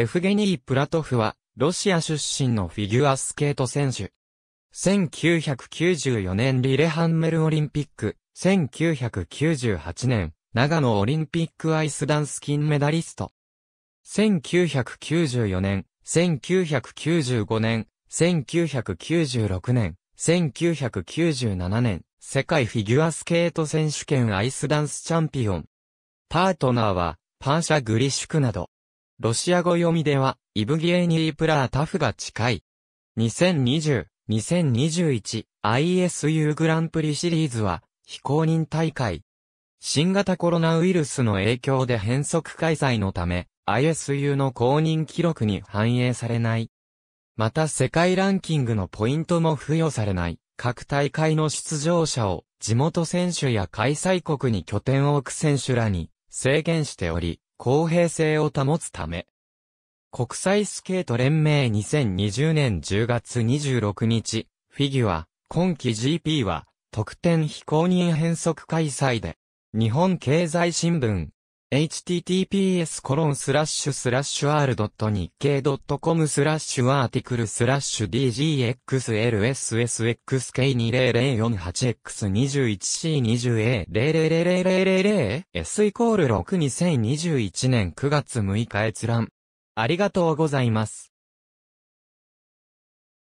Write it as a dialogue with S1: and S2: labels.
S1: エフゲニー・プラトフ
S2: は、ロシア出身のフィギュアスケート選手。1994年リレハンメルオリンピック、1998年、長野オリンピックアイスダンス金メダリスト。1994年、1995年、1996年、1997年、世界フィギュアスケート選手権アイスダンスチャンピオン。パートナーは、パーシャ・グリシュクなど。ロシア語読みでは、イブギエニー・プラータフが近い。2020、2021 ISU グランプリシリーズは、非公認大会。新型コロナウイルスの影響で変則開催のため、ISU の公認記録に反映されない。また世界ランキングのポイントも付与されない。各大会の出場者を地元選手や開催国に拠点を置く選手らに制限しており、公平性を保つため。国際スケート連盟2020年10月26日、フィギュア、今季 GP は、特典非公認変則開催で、日本経済新聞、https://r. 日経 .com スラッシュアーティクルスラッシュ DGXLSSXK20048X21C20A00000S イコール6 2021年9月6日閲覧。ありがとうございます。